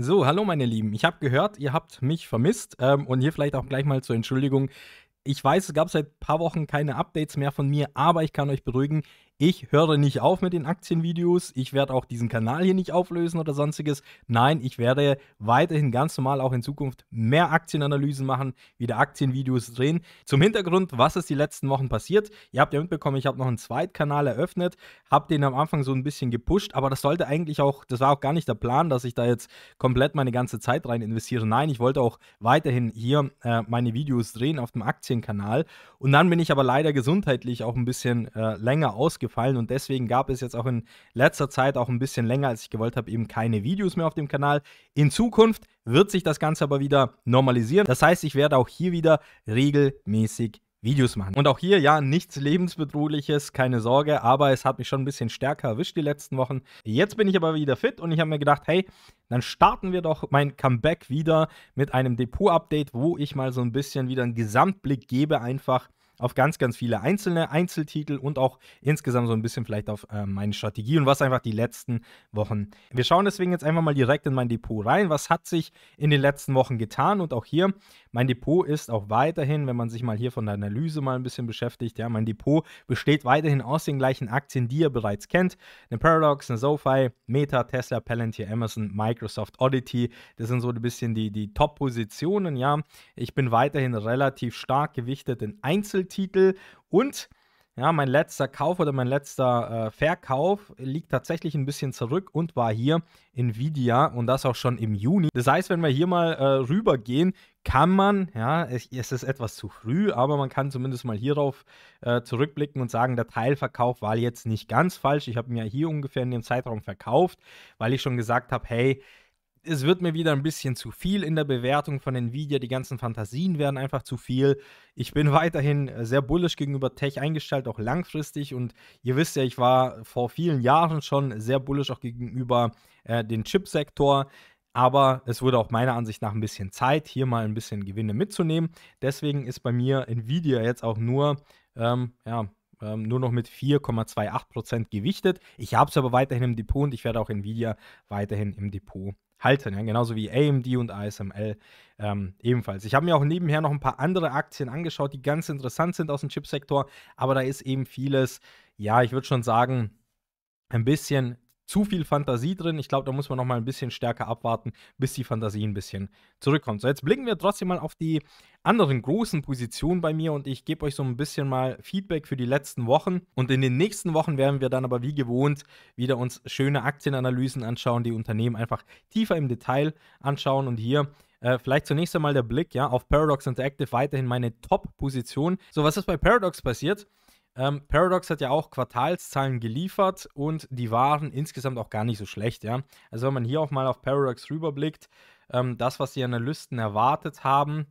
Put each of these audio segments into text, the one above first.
So, hallo meine Lieben. Ich habe gehört, ihr habt mich vermisst. Ähm, und hier vielleicht auch gleich mal zur Entschuldigung. Ich weiß, es gab seit ein paar Wochen keine Updates mehr von mir, aber ich kann euch beruhigen, ich höre nicht auf mit den Aktienvideos, ich werde auch diesen Kanal hier nicht auflösen oder sonstiges. Nein, ich werde weiterhin ganz normal auch in Zukunft mehr Aktienanalysen machen, wieder Aktienvideos drehen. Zum Hintergrund, was ist die letzten Wochen passiert? Ihr habt ja mitbekommen, ich habe noch einen Zweitkanal eröffnet, habe den am Anfang so ein bisschen gepusht, aber das sollte eigentlich auch, das war auch gar nicht der Plan, dass ich da jetzt komplett meine ganze Zeit rein investiere. Nein, ich wollte auch weiterhin hier äh, meine Videos drehen auf dem Aktienkanal und dann bin ich aber leider gesundheitlich auch ein bisschen äh, länger ausgefallen gefallen und deswegen gab es jetzt auch in letzter Zeit auch ein bisschen länger, als ich gewollt habe, eben keine Videos mehr auf dem Kanal. In Zukunft wird sich das Ganze aber wieder normalisieren. Das heißt, ich werde auch hier wieder regelmäßig Videos machen. Und auch hier, ja, nichts lebensbedrohliches, keine Sorge, aber es hat mich schon ein bisschen stärker erwischt die letzten Wochen. Jetzt bin ich aber wieder fit und ich habe mir gedacht, hey, dann starten wir doch mein Comeback wieder mit einem Depot-Update, wo ich mal so ein bisschen wieder einen Gesamtblick gebe, einfach auf ganz, ganz viele einzelne Einzeltitel und auch insgesamt so ein bisschen vielleicht auf äh, meine Strategie und was einfach die letzten Wochen. Wir schauen deswegen jetzt einfach mal direkt in mein Depot rein. Was hat sich in den letzten Wochen getan? Und auch hier, mein Depot ist auch weiterhin, wenn man sich mal hier von der Analyse mal ein bisschen beschäftigt, ja, mein Depot besteht weiterhin aus den gleichen Aktien, die ihr bereits kennt. Eine Paradox, eine SoFi, Meta, Tesla, Palantir, Amazon, Microsoft, Oddity. Das sind so ein bisschen die, die Top-Positionen, ja. Ich bin weiterhin relativ stark gewichtet in Einzeltitel. Titel und ja, mein letzter Kauf oder mein letzter äh, Verkauf liegt tatsächlich ein bisschen zurück und war hier Nvidia und das auch schon im Juni. Das heißt, wenn wir hier mal äh, rübergehen, kann man, ja, es, es, ist etwas zu früh, aber man kann zumindest mal hierauf äh, zurückblicken und sagen, der Teilverkauf war jetzt nicht ganz falsch. Ich habe mir hier ungefähr in dem Zeitraum verkauft, weil ich schon gesagt habe, hey, es wird mir wieder ein bisschen zu viel in der Bewertung von Nvidia. Die ganzen Fantasien werden einfach zu viel. Ich bin weiterhin äh, sehr bullisch gegenüber Tech eingestellt, auch langfristig. Und ihr wisst ja, ich war vor vielen Jahren schon sehr bullisch auch gegenüber äh, dem Chipsektor. Aber es wurde auch meiner Ansicht nach ein bisschen Zeit, hier mal ein bisschen Gewinne mitzunehmen. Deswegen ist bei mir Nvidia jetzt auch nur, ähm, ja, ähm, nur noch mit 4,28% gewichtet. Ich habe es aber weiterhin im Depot und ich werde auch Nvidia weiterhin im Depot halten, ja? genauso wie AMD und ASML ähm, ebenfalls. Ich habe mir auch nebenher noch ein paar andere Aktien angeschaut, die ganz interessant sind aus dem Chipsektor, aber da ist eben vieles, ja, ich würde schon sagen, ein bisschen zu viel Fantasie drin. Ich glaube, da muss man noch mal ein bisschen stärker abwarten, bis die Fantasie ein bisschen zurückkommt. So, jetzt blicken wir trotzdem mal auf die anderen großen Positionen bei mir und ich gebe euch so ein bisschen mal Feedback für die letzten Wochen. Und in den nächsten Wochen werden wir dann aber wie gewohnt wieder uns schöne Aktienanalysen anschauen, die Unternehmen einfach tiefer im Detail anschauen und hier äh, vielleicht zunächst einmal der Blick ja, auf Paradox Interactive, weiterhin meine Top-Position. So, was ist bei Paradox passiert? Ähm, Paradox hat ja auch Quartalszahlen geliefert und die waren insgesamt auch gar nicht so schlecht, ja. Also wenn man hier auch mal auf Paradox rüberblickt, ähm, das, was die Analysten erwartet haben,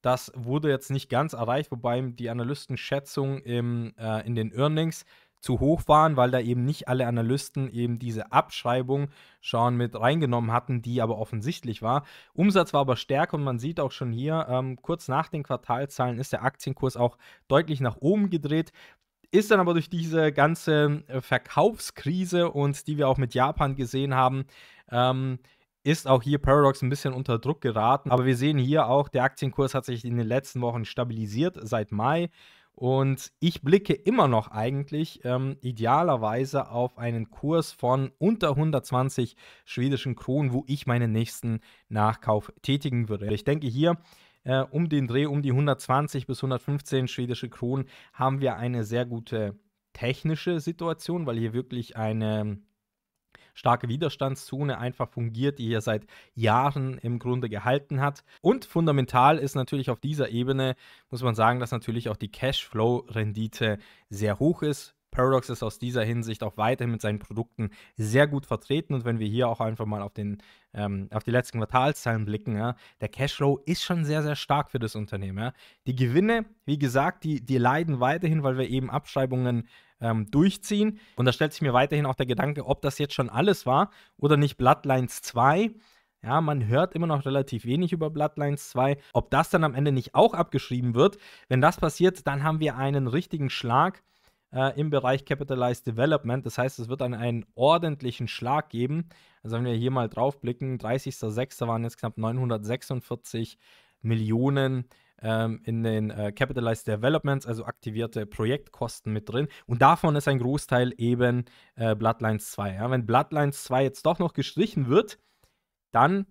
das wurde jetzt nicht ganz erreicht, wobei die Analystenschätzung im, äh, in den Earnings zu hoch waren, weil da eben nicht alle Analysten eben diese Abschreibung schon mit reingenommen hatten, die aber offensichtlich war. Umsatz war aber stärker und man sieht auch schon hier, ähm, kurz nach den Quartalzahlen ist der Aktienkurs auch deutlich nach oben gedreht ist dann aber durch diese ganze äh, Verkaufskrise und die wir auch mit Japan gesehen haben, ähm, ist auch hier Paradox ein bisschen unter Druck geraten. Aber wir sehen hier auch, der Aktienkurs hat sich in den letzten Wochen stabilisiert seit Mai. Und ich blicke immer noch eigentlich ähm, idealerweise auf einen Kurs von unter 120 schwedischen Kronen, wo ich meinen nächsten Nachkauf tätigen würde. Ich denke hier, äh, um den Dreh, um die 120 bis 115 schwedische Kronen, haben wir eine sehr gute technische Situation, weil hier wirklich eine ähm, starke Widerstandszone einfach fungiert, die hier seit Jahren im Grunde gehalten hat. Und fundamental ist natürlich auf dieser Ebene, muss man sagen, dass natürlich auch die Cashflow-Rendite sehr hoch ist. Paradox ist aus dieser Hinsicht auch weiterhin mit seinen Produkten sehr gut vertreten. Und wenn wir hier auch einfach mal auf, den, ähm, auf die letzten Quartalszahlen blicken, ja, der Cashflow ist schon sehr, sehr stark für das Unternehmen. Ja. Die Gewinne, wie gesagt, die, die leiden weiterhin, weil wir eben Abschreibungen ähm, durchziehen. Und da stellt sich mir weiterhin auch der Gedanke, ob das jetzt schon alles war oder nicht Bloodlines 2. Ja, man hört immer noch relativ wenig über Bloodlines 2. Ob das dann am Ende nicht auch abgeschrieben wird, wenn das passiert, dann haben wir einen richtigen Schlag äh, im Bereich Capitalized Development. Das heißt, es wird dann einen ordentlichen Schlag geben. Also wenn wir hier mal drauf blicken, 30.06. waren jetzt knapp 946 Millionen ähm, in den äh, Capitalized Developments, also aktivierte Projektkosten mit drin. Und davon ist ein Großteil eben äh, Bloodlines 2. Ja? Wenn Bloodlines 2 jetzt doch noch gestrichen wird, dann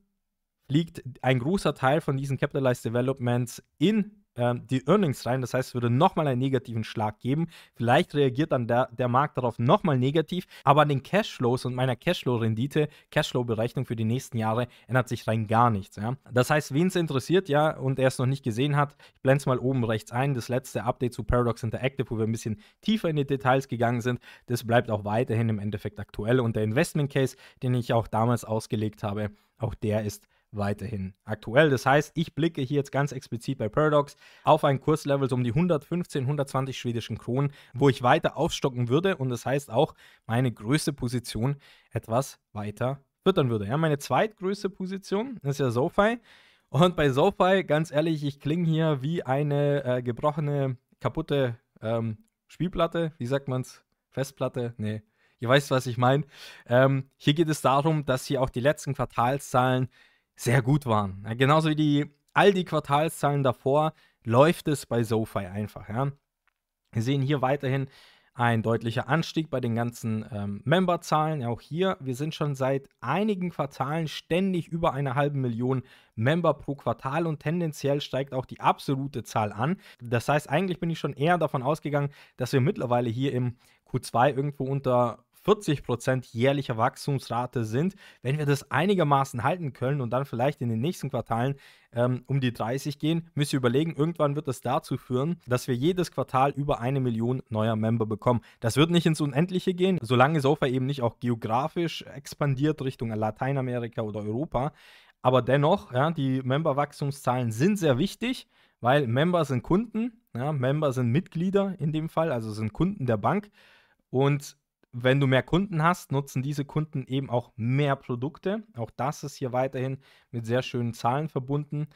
liegt ein großer Teil von diesen Capitalized Developments in ähm, die Earnings rein. Das heißt, es würde nochmal einen negativen Schlag geben. Vielleicht reagiert dann der, der Markt darauf nochmal negativ, aber an den Cashflows und meiner Cashflow-Rendite, Cashflow-Berechnung für die nächsten Jahre ändert sich rein gar nichts. Ja? Das heißt, wen es interessiert, ja, und er es noch nicht gesehen hat, ich blende es mal oben rechts ein, das letzte Update zu Paradox Interactive, wo wir ein bisschen tiefer in die Details gegangen sind, das bleibt auch weiterhin im Endeffekt aktuell und der Investment Case, den ich auch damals ausgelegt habe, auch der ist weiterhin aktuell. Das heißt, ich blicke hier jetzt ganz explizit bei Paradox auf ein Kurslevel so um die 115, 120 schwedischen Kronen, wo ich weiter aufstocken würde und das heißt auch meine größte Position etwas weiter füttern würde. Ja, meine zweitgrößte Position ist ja SoFi. Und bei SoFi, ganz ehrlich, ich klinge hier wie eine äh, gebrochene, kaputte ähm, Spielplatte. Wie sagt man es? Festplatte? Nee. Ihr weißt, was ich meine. Ähm, hier geht es darum, dass hier auch die letzten Quartalszahlen sehr gut waren. Ja, genauso wie die, all die Quartalszahlen davor läuft es bei SoFi einfach. Ja. Wir sehen hier weiterhin ein deutlicher Anstieg bei den ganzen ähm, Memberzahlen. Auch hier, wir sind schon seit einigen Quartalen ständig über eine halbe Million Member pro Quartal und tendenziell steigt auch die absolute Zahl an. Das heißt, eigentlich bin ich schon eher davon ausgegangen, dass wir mittlerweile hier im Q2 irgendwo unter 40% jährlicher Wachstumsrate sind. Wenn wir das einigermaßen halten können und dann vielleicht in den nächsten Quartalen ähm, um die 30 gehen, müsst ihr überlegen, irgendwann wird das dazu führen, dass wir jedes Quartal über eine Million neuer Member bekommen. Das wird nicht ins Unendliche gehen, solange Sofa eben nicht auch geografisch expandiert Richtung Lateinamerika oder Europa. Aber dennoch, ja, die Memberwachstumszahlen sind sehr wichtig, weil Member sind Kunden, ja, Member sind Mitglieder in dem Fall, also sind Kunden der Bank. Und wenn du mehr Kunden hast, nutzen diese Kunden eben auch mehr Produkte. Auch das ist hier weiterhin mit sehr schönen Zahlen verbunden.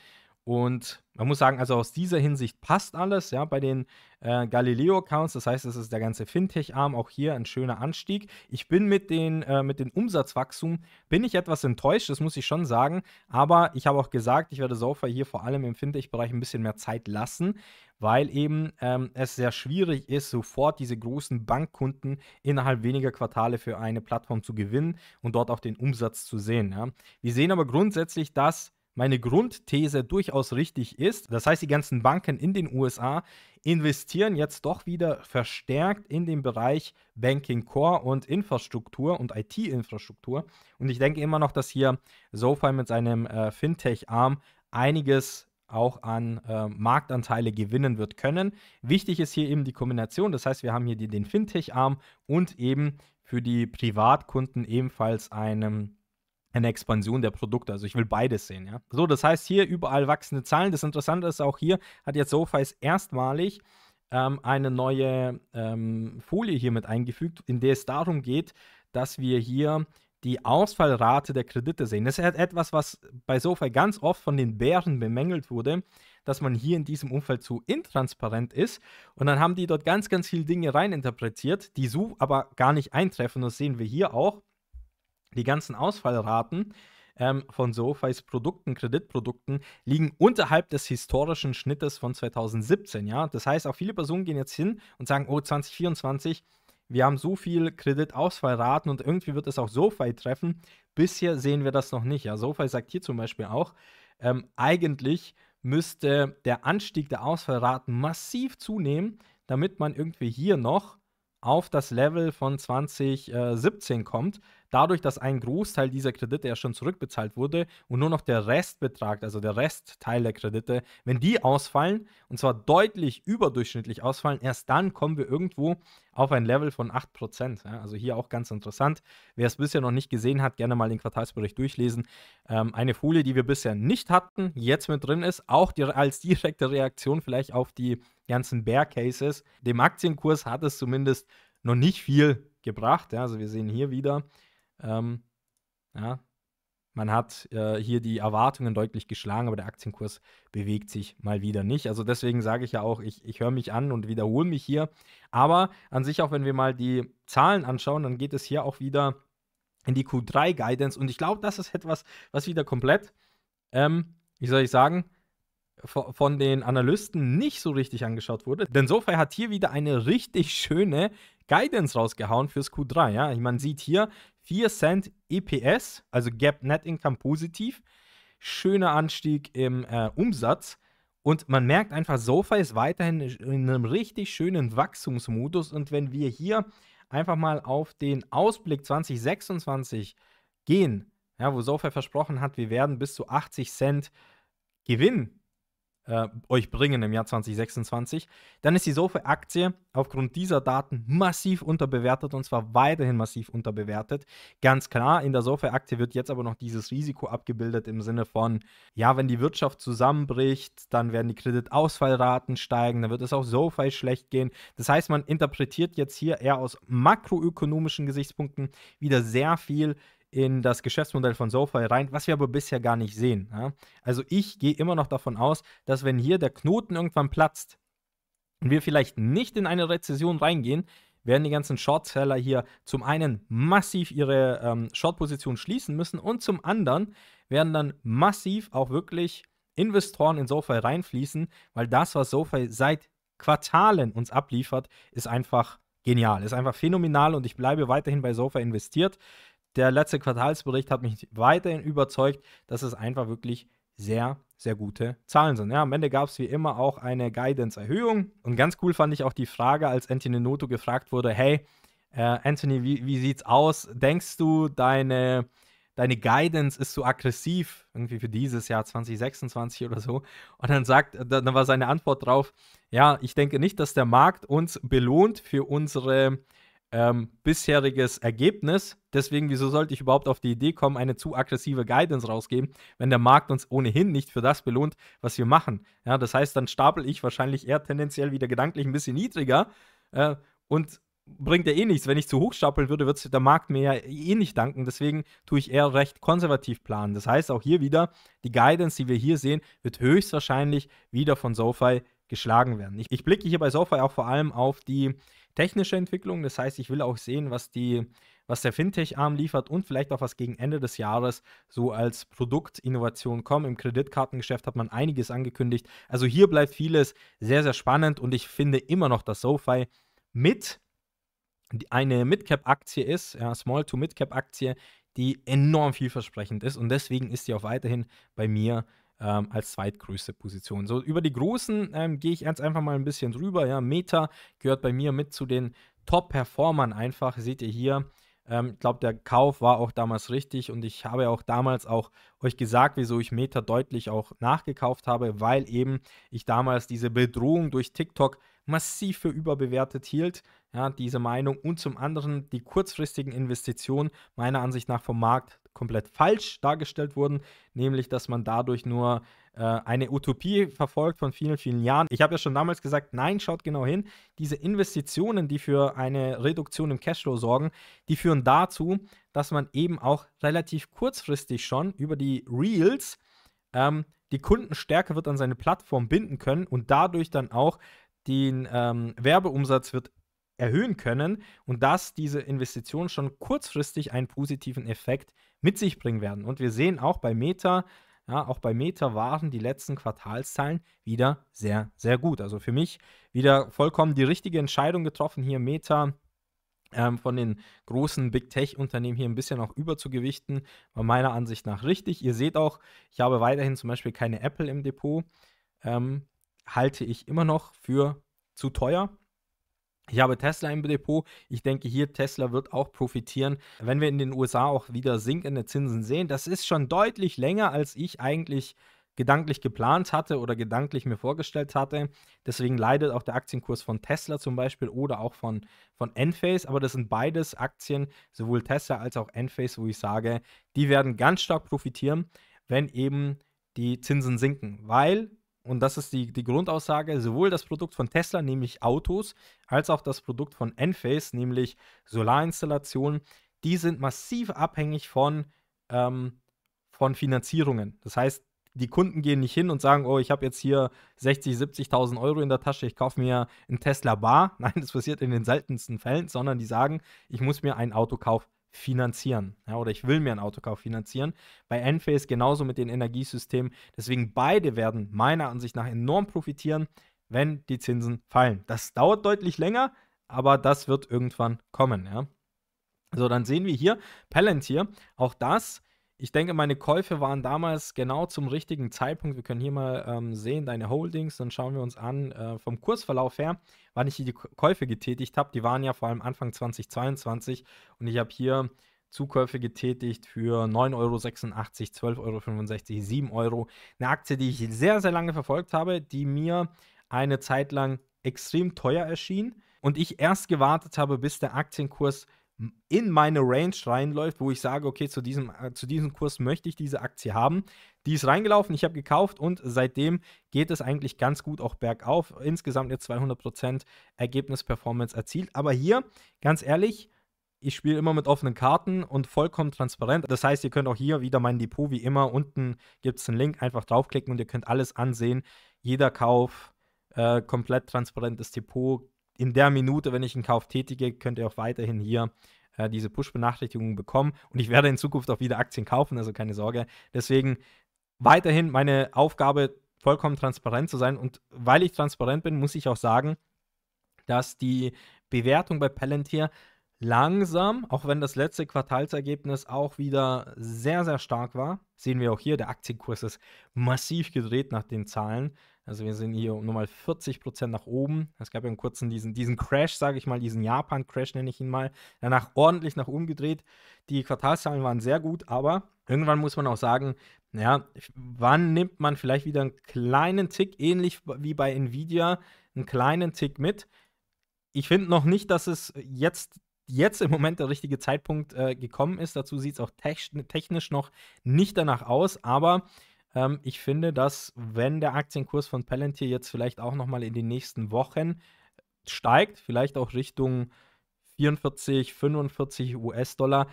Und man muss sagen, also aus dieser Hinsicht passt alles, ja, bei den äh, Galileo-Accounts, das heißt, es ist der ganze Fintech-Arm, auch hier ein schöner Anstieg. Ich bin mit den, äh, mit den Umsatzwachstum, bin ich etwas enttäuscht, das muss ich schon sagen, aber ich habe auch gesagt, ich werde Sofa hier vor allem im Fintech-Bereich ein bisschen mehr Zeit lassen, weil eben ähm, es sehr schwierig ist, sofort diese großen Bankkunden innerhalb weniger Quartale für eine Plattform zu gewinnen und dort auch den Umsatz zu sehen. Ja. Wir sehen aber grundsätzlich, dass meine Grundthese durchaus richtig ist. Das heißt, die ganzen Banken in den USA investieren jetzt doch wieder verstärkt in den Bereich Banking Core und Infrastruktur und IT-Infrastruktur. Und ich denke immer noch, dass hier SoFi mit seinem äh, Fintech-Arm einiges auch an äh, Marktanteile gewinnen wird können. Wichtig ist hier eben die Kombination, das heißt, wir haben hier die, den Fintech-Arm und eben für die Privatkunden ebenfalls einen eine Expansion der Produkte. Also ich will beides sehen, ja. So, das heißt hier überall wachsende Zahlen. Das Interessante ist auch hier, hat jetzt SoFi erstmalig ähm, eine neue ähm, Folie hier mit eingefügt, in der es darum geht, dass wir hier die Ausfallrate der Kredite sehen. Das ist halt etwas, was bei SoFi ganz oft von den Bären bemängelt wurde, dass man hier in diesem Umfeld zu intransparent ist. Und dann haben die dort ganz, ganz viele Dinge reininterpretiert, die so aber gar nicht eintreffen. Das sehen wir hier auch. Die ganzen Ausfallraten ähm, von SoFis Produkten, Kreditprodukten, liegen unterhalb des historischen Schnittes von 2017. Ja? Das heißt, auch viele Personen gehen jetzt hin und sagen, oh, 2024 wir haben so viel Kreditausfallraten und irgendwie wird es auch SoFi treffen. Bisher sehen wir das noch nicht. Ja, SoFi sagt hier zum Beispiel auch, ähm, eigentlich müsste der Anstieg der Ausfallraten massiv zunehmen, damit man irgendwie hier noch auf das Level von 2017 äh, kommt, dadurch, dass ein Großteil dieser Kredite ja schon zurückbezahlt wurde und nur noch der Restbetrag, also der Restteil der Kredite, wenn die ausfallen, und zwar deutlich überdurchschnittlich ausfallen, erst dann kommen wir irgendwo auf ein Level von 8%. Ja? Also hier auch ganz interessant. Wer es bisher noch nicht gesehen hat, gerne mal den Quartalsbericht durchlesen. Ähm, eine Folie, die wir bisher nicht hatten, jetzt mit drin ist, auch die, als direkte Reaktion vielleicht auf die ganzen Bear Cases. Dem Aktienkurs hat es zumindest noch nicht viel gebracht. Ja, also wir sehen hier wieder, ähm, ja, man hat äh, hier die Erwartungen deutlich geschlagen, aber der Aktienkurs bewegt sich mal wieder nicht. Also deswegen sage ich ja auch, ich, ich höre mich an und wiederhole mich hier. Aber an sich auch, wenn wir mal die Zahlen anschauen, dann geht es hier auch wieder in die Q3-Guidance. Und ich glaube, das ist etwas, was wieder komplett, ähm, wie soll ich sagen, von den Analysten nicht so richtig angeschaut wurde. Denn SoFi hat hier wieder eine richtig schöne Guidance rausgehauen fürs Q3. Ja? Man sieht hier 4 Cent EPS, also Gap Net Income positiv. Schöner Anstieg im äh, Umsatz. Und man merkt einfach, SoFi ist weiterhin in einem richtig schönen Wachstumsmodus. Und wenn wir hier einfach mal auf den Ausblick 2026 gehen, ja, wo SoFi versprochen hat, wir werden bis zu 80 Cent Gewinn äh, euch bringen im Jahr 2026, dann ist die SOFA-Aktie aufgrund dieser Daten massiv unterbewertet und zwar weiterhin massiv unterbewertet. Ganz klar, in der SOFA-Aktie wird jetzt aber noch dieses Risiko abgebildet im Sinne von, ja, wenn die Wirtschaft zusammenbricht, dann werden die Kreditausfallraten steigen, dann wird es auch SOFA schlecht gehen. Das heißt, man interpretiert jetzt hier eher aus makroökonomischen Gesichtspunkten wieder sehr viel in das Geschäftsmodell von SoFi rein, was wir aber bisher gar nicht sehen. Ja? Also ich gehe immer noch davon aus, dass wenn hier der Knoten irgendwann platzt und wir vielleicht nicht in eine Rezession reingehen, werden die ganzen Shortseller hier zum einen massiv ihre ähm, Shortposition schließen müssen und zum anderen werden dann massiv auch wirklich Investoren in SoFi reinfließen, weil das, was SoFi seit Quartalen uns abliefert, ist einfach genial, ist einfach phänomenal und ich bleibe weiterhin bei SoFi investiert der letzte Quartalsbericht hat mich weiterhin überzeugt, dass es einfach wirklich sehr, sehr gute Zahlen sind. Ja, am Ende gab es wie immer auch eine Guidance-Erhöhung. Und ganz cool fand ich auch die Frage, als Anthony Noto gefragt wurde: Hey, äh, Anthony, wie, wie sieht's aus? Denkst du, deine, deine Guidance ist zu so aggressiv, irgendwie für dieses Jahr 2026 oder so? Und dann sagt, dann war seine Antwort drauf: Ja, ich denke nicht, dass der Markt uns belohnt für unsere ähm, bisheriges Ergebnis. Deswegen, wieso sollte ich überhaupt auf die Idee kommen, eine zu aggressive Guidance rausgeben, wenn der Markt uns ohnehin nicht für das belohnt, was wir machen? Ja, das heißt, dann stapel ich wahrscheinlich eher tendenziell wieder gedanklich ein bisschen niedriger äh, und bringt ja eh nichts. Wenn ich zu hoch stapeln würde, wird der Markt mir ja eh nicht danken. Deswegen tue ich eher recht konservativ planen. Das heißt, auch hier wieder, die Guidance, die wir hier sehen, wird höchstwahrscheinlich wieder von SoFi geschlagen werden. Ich, ich blicke hier bei SoFi auch vor allem auf die technische Entwicklung. Das heißt, ich will auch sehen, was die, was der Fintech-Arm liefert und vielleicht auch was gegen Ende des Jahres so als Produktinnovation kommt. Im Kreditkartengeschäft hat man einiges angekündigt. Also hier bleibt vieles sehr, sehr spannend und ich finde immer noch, dass SoFi mit eine Midcap-Aktie ist, ja, Small to Midcap-Aktie, die enorm vielversprechend ist und deswegen ist sie auch weiterhin bei mir ähm, als zweitgrößte Position. So, über die großen ähm, gehe ich jetzt einfach mal ein bisschen drüber. Ja, Meta gehört bei mir mit zu den Top-Performern einfach, seht ihr hier. Ähm, ich glaube, der Kauf war auch damals richtig und ich habe auch damals auch euch gesagt, wieso ich Meta deutlich auch nachgekauft habe, weil eben ich damals diese Bedrohung durch TikTok massiv für überbewertet hielt. Ja, diese Meinung und zum anderen die kurzfristigen Investitionen meiner Ansicht nach vom Markt komplett falsch dargestellt wurden, nämlich dass man dadurch nur äh, eine Utopie verfolgt von vielen, vielen Jahren. Ich habe ja schon damals gesagt, nein, schaut genau hin. Diese Investitionen, die für eine Reduktion im Cashflow sorgen, die führen dazu, dass man eben auch relativ kurzfristig schon über die Reels ähm, die Kunden stärker wird an seine Plattform binden können und dadurch dann auch den ähm, Werbeumsatz wird erhöhen können und dass diese Investition schon kurzfristig einen positiven Effekt mit sich bringen werden. Und wir sehen auch bei Meta, ja, auch bei Meta waren die letzten Quartalszahlen wieder sehr, sehr gut. Also für mich wieder vollkommen die richtige Entscheidung getroffen, hier Meta ähm, von den großen Big Tech-Unternehmen hier ein bisschen auch überzugewichten. War meiner Ansicht nach richtig. Ihr seht auch, ich habe weiterhin zum Beispiel keine Apple im Depot. Ähm, halte ich immer noch für zu teuer. Ich habe Tesla im Depot. Ich denke, hier Tesla wird auch profitieren, wenn wir in den USA auch wieder sinkende Zinsen sehen. Das ist schon deutlich länger, als ich eigentlich gedanklich geplant hatte oder gedanklich mir vorgestellt hatte. Deswegen leidet auch der Aktienkurs von Tesla zum Beispiel oder auch von, von Enphase. Aber das sind beides Aktien, sowohl Tesla als auch Enphase, wo ich sage, die werden ganz stark profitieren, wenn eben die Zinsen sinken. Weil und das ist die, die Grundaussage, sowohl das Produkt von Tesla, nämlich Autos, als auch das Produkt von Enphase, nämlich Solarinstallationen, die sind massiv abhängig von, ähm, von Finanzierungen. Das heißt, die Kunden gehen nicht hin und sagen, oh, ich habe jetzt hier 60, 70.000 Euro in der Tasche, ich kaufe mir einen Tesla Bar. Nein, das passiert in den seltensten Fällen, sondern die sagen, ich muss mir ein Auto kaufen finanzieren. Ja, oder ich will mir ein Autokauf finanzieren. Bei Enphase genauso mit den Energiesystemen. Deswegen beide werden meiner Ansicht nach enorm profitieren, wenn die Zinsen fallen. Das dauert deutlich länger, aber das wird irgendwann kommen. Ja. So, dann sehen wir hier Palantir. Auch das ich denke, meine Käufe waren damals genau zum richtigen Zeitpunkt. Wir können hier mal ähm, sehen, deine Holdings, dann schauen wir uns an, äh, vom Kursverlauf her, wann ich die Käufe getätigt habe. Die waren ja vor allem Anfang 2022 und ich habe hier Zukäufe getätigt für 9,86 Euro, 12,65 Euro, 7 Euro. Eine Aktie, die ich sehr, sehr lange verfolgt habe, die mir eine Zeit lang extrem teuer erschien und ich erst gewartet habe, bis der Aktienkurs in meine Range reinläuft, wo ich sage, okay, zu diesem, äh, zu diesem Kurs möchte ich diese Aktie haben. Die ist reingelaufen, ich habe gekauft und seitdem geht es eigentlich ganz gut auch bergauf. Insgesamt jetzt 200% Ergebnis-Performance erzielt. Aber hier, ganz ehrlich, ich spiele immer mit offenen Karten und vollkommen transparent. Das heißt, ihr könnt auch hier wieder mein Depot wie immer, unten gibt es einen Link, einfach draufklicken und ihr könnt alles ansehen. Jeder Kauf, äh, komplett transparentes Depot, in der Minute, wenn ich einen Kauf tätige, könnt ihr auch weiterhin hier äh, diese Push-Benachrichtigungen bekommen. Und ich werde in Zukunft auch wieder Aktien kaufen, also keine Sorge. Deswegen weiterhin meine Aufgabe, vollkommen transparent zu sein. Und weil ich transparent bin, muss ich auch sagen, dass die Bewertung bei Palantir langsam, auch wenn das letzte Quartalsergebnis auch wieder sehr, sehr stark war. Sehen wir auch hier, der Aktienkurs ist massiv gedreht nach den Zahlen. Also wir sind hier um nochmal 40 Prozent nach oben. Es gab ja im kurzen diesen, diesen Crash, sage ich mal, diesen Japan-Crash nenne ich ihn mal. Danach ordentlich nach oben gedreht. Die Quartalszahlen waren sehr gut, aber irgendwann muss man auch sagen, ja, wann nimmt man vielleicht wieder einen kleinen Tick, ähnlich wie bei Nvidia, einen kleinen Tick mit? Ich finde noch nicht, dass es jetzt jetzt im Moment der richtige Zeitpunkt äh, gekommen ist. Dazu sieht es auch technisch noch nicht danach aus, aber ähm, ich finde, dass wenn der Aktienkurs von Palantir jetzt vielleicht auch nochmal in den nächsten Wochen steigt, vielleicht auch Richtung 44, 45 US-Dollar,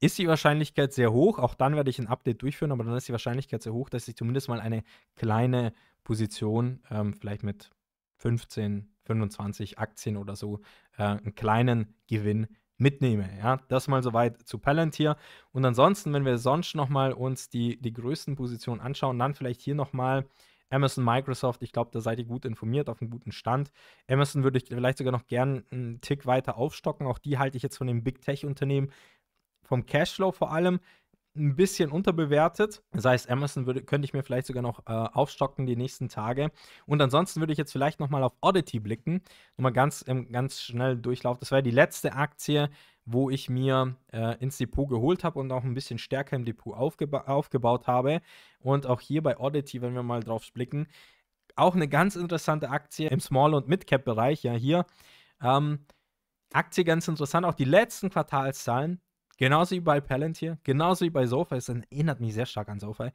ist die Wahrscheinlichkeit sehr hoch. Auch dann werde ich ein Update durchführen, aber dann ist die Wahrscheinlichkeit sehr hoch, dass ich zumindest mal eine kleine Position, ähm, vielleicht mit 15, 25 Aktien oder so äh, einen kleinen Gewinn mitnehme. Ja, das mal soweit zu Palantir. Und ansonsten, wenn wir sonst nochmal uns die, die größten Positionen anschauen, dann vielleicht hier nochmal Amazon, Microsoft. Ich glaube, da seid ihr gut informiert, auf einem guten Stand. Amazon würde ich vielleicht sogar noch gern einen Tick weiter aufstocken. Auch die halte ich jetzt von dem Big Tech-Unternehmen vom Cashflow vor allem ein bisschen unterbewertet. Das heißt, Amazon würde, könnte ich mir vielleicht sogar noch äh, aufstocken die nächsten Tage. Und ansonsten würde ich jetzt vielleicht nochmal auf Oddity blicken. Nochmal ganz im ähm, ganz schnellen Durchlauf. Das war die letzte Aktie, wo ich mir äh, ins Depot geholt habe und auch ein bisschen stärker im Depot aufgeba aufgebaut habe. Und auch hier bei Oddity, wenn wir mal drauf blicken, auch eine ganz interessante Aktie im Small- und Mid-Cap-Bereich. Ja, hier. Ähm, Aktie ganz interessant, auch die letzten Quartalszahlen Genauso wie bei Palantir, genauso wie bei SoFi. Es erinnert mich sehr stark an SoFi.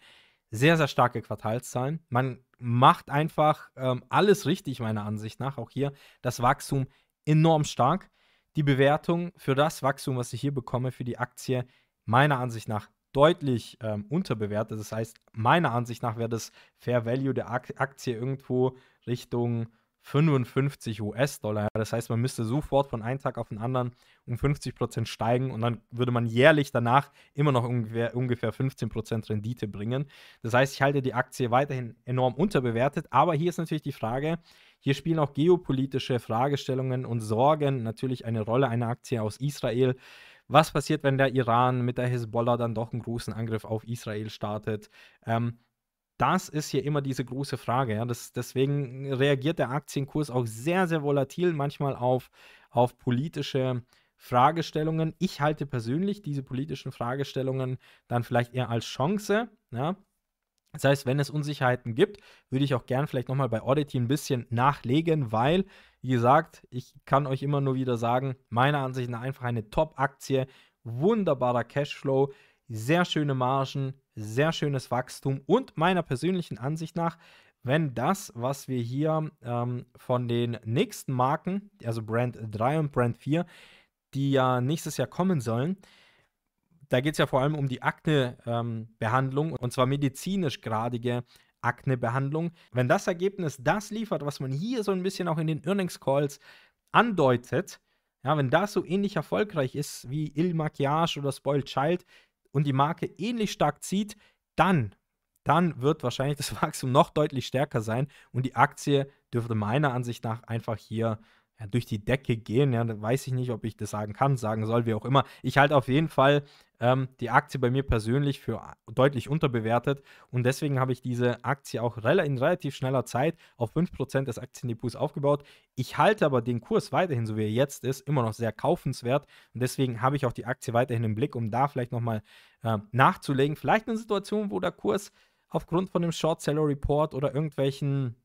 Sehr, sehr starke Quartalszahlen. Man macht einfach ähm, alles richtig, meiner Ansicht nach. Auch hier das Wachstum enorm stark. Die Bewertung für das Wachstum, was ich hier bekomme, für die Aktie, meiner Ansicht nach deutlich ähm, unterbewertet. Das heißt, meiner Ansicht nach wäre das Fair Value der Aktie irgendwo Richtung 55 US-Dollar. Das heißt, man müsste sofort von einem Tag auf den anderen um 50 Prozent steigen und dann würde man jährlich danach immer noch ungefähr, ungefähr 15 Prozent Rendite bringen. Das heißt, ich halte die Aktie weiterhin enorm unterbewertet. Aber hier ist natürlich die Frage, hier spielen auch geopolitische Fragestellungen und Sorgen natürlich eine Rolle. Eine Aktie aus Israel. Was passiert, wenn der Iran mit der Hezbollah dann doch einen großen Angriff auf Israel startet? Ähm, das ist hier immer diese große Frage. Ja? Das, deswegen reagiert der Aktienkurs auch sehr, sehr volatil, manchmal auf, auf politische Fragestellungen. Ich halte persönlich diese politischen Fragestellungen dann vielleicht eher als Chance. Ja? Das heißt, wenn es Unsicherheiten gibt, würde ich auch gern vielleicht nochmal bei Audity ein bisschen nachlegen, weil, wie gesagt, ich kann euch immer nur wieder sagen, meiner Ansicht nach einfach eine Top-Aktie, wunderbarer Cashflow, sehr schöne Margen, sehr schönes Wachstum und meiner persönlichen Ansicht nach, wenn das, was wir hier ähm, von den nächsten Marken, also Brand 3 und Brand 4, die ja nächstes Jahr kommen sollen, da geht es ja vor allem um die Akne-Behandlung ähm, und zwar medizinisch gradige Akne-Behandlung. Wenn das Ergebnis das liefert, was man hier so ein bisschen auch in den Earnings-Calls andeutet, ja, wenn das so ähnlich erfolgreich ist wie Il Maquillage oder Spoiled Child, und die Marke ähnlich stark zieht, dann, dann wird wahrscheinlich das Wachstum noch deutlich stärker sein und die Aktie dürfte meiner Ansicht nach einfach hier ja, durch die Decke gehen. Ja, weiß ich nicht, ob ich das sagen kann, sagen soll, wie auch immer. Ich halte auf jeden Fall ähm, die Aktie bei mir persönlich für äh, deutlich unterbewertet und deswegen habe ich diese Aktie auch in relativ schneller Zeit auf 5% des Aktiendepots aufgebaut. Ich halte aber den Kurs weiterhin, so wie er jetzt ist, immer noch sehr kaufenswert und deswegen habe ich auch die Aktie weiterhin im Blick, um da vielleicht nochmal äh, nachzulegen. Vielleicht eine Situation, wo der Kurs aufgrund von dem Short Seller Report oder irgendwelchen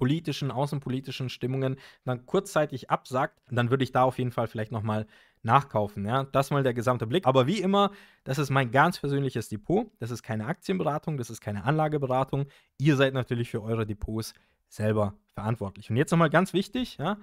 politischen, außenpolitischen Stimmungen dann kurzzeitig absagt, dann würde ich da auf jeden Fall vielleicht nochmal nachkaufen. Ja? Das mal der gesamte Blick. Aber wie immer, das ist mein ganz persönliches Depot. Das ist keine Aktienberatung, das ist keine Anlageberatung. Ihr seid natürlich für eure Depots selber verantwortlich. Und jetzt nochmal ganz wichtig, ja,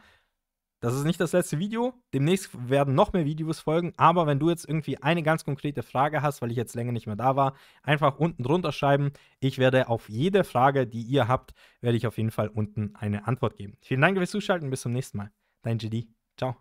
das ist nicht das letzte Video. Demnächst werden noch mehr Videos folgen. Aber wenn du jetzt irgendwie eine ganz konkrete Frage hast, weil ich jetzt länger nicht mehr da war, einfach unten drunter schreiben. Ich werde auf jede Frage, die ihr habt, werde ich auf jeden Fall unten eine Antwort geben. Vielen Dank fürs Zuschalten. Bis zum nächsten Mal. Dein GD. Ciao.